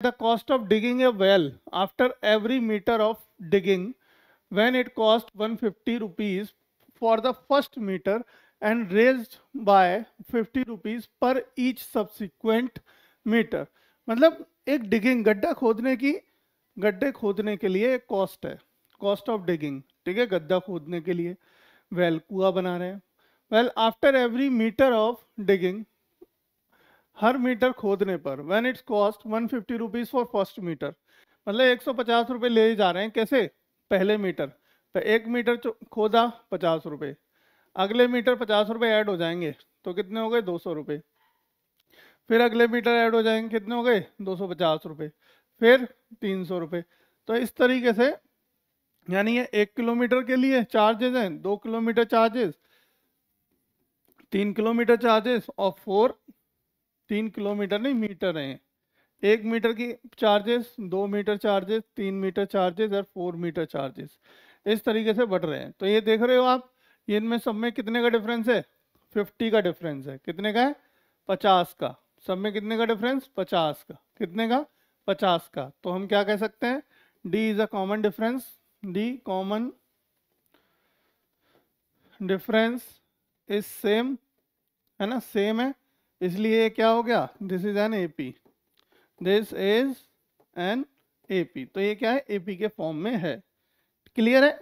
the cost of digging a well after every meter of digging when it cost 150 rupees for the first meter and raised by 50 rupees per each subsequent meter मतलब एक digging गड्ढा खोदने की गड्ढे खोदने के लिए एक कॉस्ट है कॉस्ट ऑफ डिगिंग ठीक है गड्ढा खोदने के लिए वेल well, कुआ बना रहे हैं well after every metre of digging हर मीटर खोदने पर when it's cost one fifty rupees for first metre मतलब एक सौ पचास रुपये ले जा रहे हैं कैसे पहले मीटर तो एक मीटर खोदा पचास रुपये अगले मीटर पचास रुपये ऐड हो जाएंगे तो कितने हो गए दो सौ रुपये फिर अगले मीटर ऐड हो जाएंगे कितने हो गए दो सौ पचास रुपये फिर तीन सौ रुपये तो इस तरीके से यानी ये एक किलोमीटर के लिए चार्जेज हैं दो किलोमीटर चार्जेस तीन किलोमीटर चार्जेस और फोर तीन किलोमीटर नहीं मीटर हैं एक मीटर की चार्जेस दो मीटर चार्जेस तीन मीटर चार्जेस और फोर मीटर चार्जेस इस तरीके से बढ़ रहे हैं तो ये देख रहे हो आप इनमें सब में कितने का डिफरेंस है फिफ्टी का डिफरेंस है कितने का है पचास का सब में कितने का डिफरेंस पचास का कितने का पचास का तो हम क्या कह सकते हैं D is a common difference D common difference is same है ना सेम है इसलिए क्या हो गया this is an AP this is an AP तो ये क्या है एपी के फॉर्म में है क्लियर है